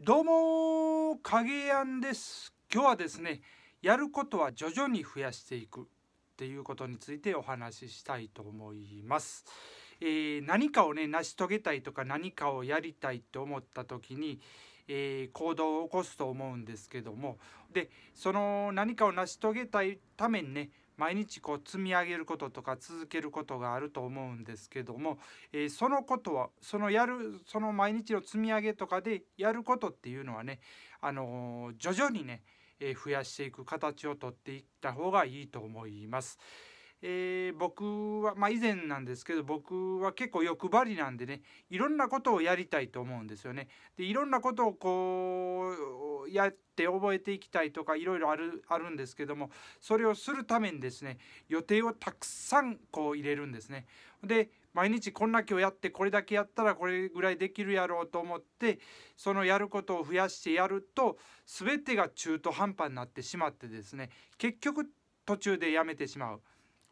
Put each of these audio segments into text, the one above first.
どうも影やんです今日はですねやることは徐々に増やしていくっていうことについてお話ししたいと思います、えー、何かをね成し遂げたいとか何かをやりたいって思った時にえー、行動を起こすと思うんですけどもでその何かを成し遂げたいためにね毎日こう積み上げることとか続けることがあると思うんですけども、えー、そのことはそのやるその毎日の積み上げとかでやることっていうのはね、あのー、徐々にね、えー、増やしていく形をとっていった方がいいと思います。えー、僕は、まあ、以前なんですけど僕は結構欲張りなんでねいろんなことをやりたいと思うんですよね。でいろんなことをこうやって覚えていきたいとかいろいろあるあるんですけどもそれをするためにですね予定をたくさんこう入れるんですね。で毎日こんな今日やってこれだけやったらこれぐらいできるやろうと思ってそのやることを増やしてやると全てが中途半端になってしまってですね結局途中でやめてしまう。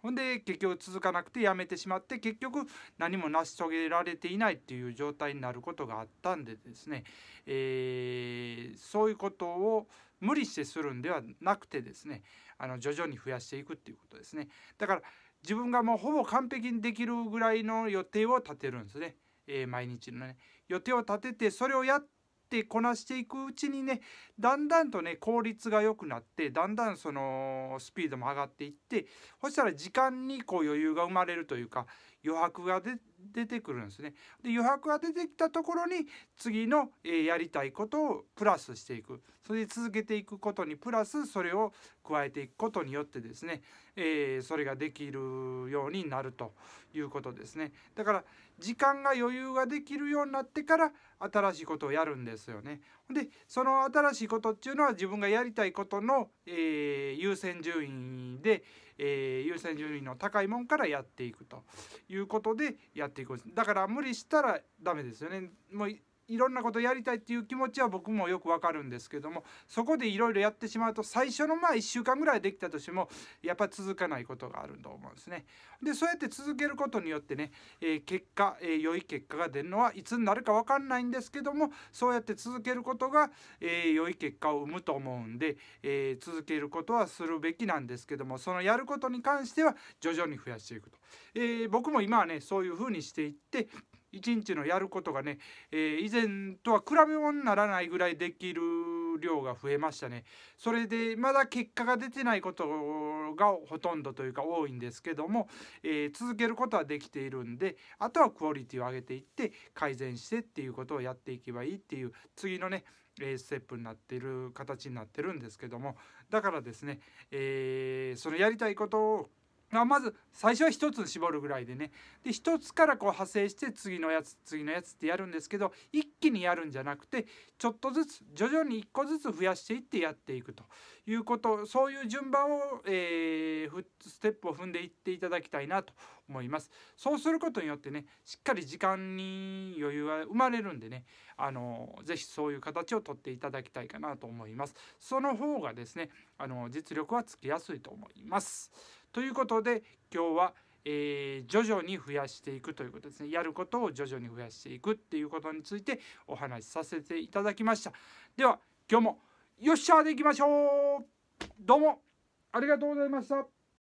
ほんで結局続かなくてやめてしまって結局何も成し遂げられていないっていう状態になることがあったんでですね、えー、そういうことを無理してするんではなくてですねあの徐々に増やしていくっていうことですねだから自分がもうほぼ完璧にできるぐらいの予定を立てるんですね、えー、毎日のね予定を立ててそれをやっってこなしていくうちにねだんだんとね効率が良くなってだんだんそのスピードも上がっていってそしたら時間にこう余裕が生まれるというか余白が出てくるんですね。で余白が出てきたところに次の、えー、やりたいことをプラスしていくそれで続けていくことにプラスそれを加えていくことによってですね、えー、それができるようになるということですね。だから時間が余裕ができるようになってから新しいことをやるんですよね。でその新しいことっていうのは自分がやりたいことの、えー、優先順位で、えー、優先順位の高いもんからやっていくということでやっていくだから無理したらダメですよね。もういろんなことやりたいっていう気持ちは僕もよくわかるんですけどもそこでいろいろやってしまうと最初のまあ1週間ぐらいできたとしてもやっぱ続かないことがあると思うんですね。でそうやって続けることによってね、えー、結果、えー、良い結果が出るのはいつになるかわかんないんですけどもそうやって続けることが、えー、良い結果を生むと思うんで、えー、続けることはするべきなんですけどもそのやることに関しては徐々に増やしていくと。え僕も今はねそういうふうにしていって1日のやることがね、えー、以前とは比べ物にならないぐらいできる量が増えましたね。それでまだ結果が出てないことがほとんどというか多いんですけども、えー、続けることはできているんであとはクオリティを上げていって改善してっていうことをやっていけばいいっていう次のねステップになってる形になってるんですけどもだからですね、えー、そのやりたいことをだまず最初は1つ絞るぐらいでねで1つからこう派生して次のやつ次のやつってやるんですけど一気にやるんじゃなくてちょっとずつ徐々に1個ずつ増やしていってやっていくということそういう順番を、えー、ステップを踏んでいっていただきたいなと思いますそうすることによってねしっかり時間に余裕は生まれるんでねあのそういう形をとっていただきたいかなと思いますその方がですねあの実力はつきやすいと思いますということで今日は、えー、徐々に増やしていくということですねやることを徐々に増やしていくっていうことについてお話しさせていただきましたでは今日もよっしゃーでいきましょうどうもありがとうございました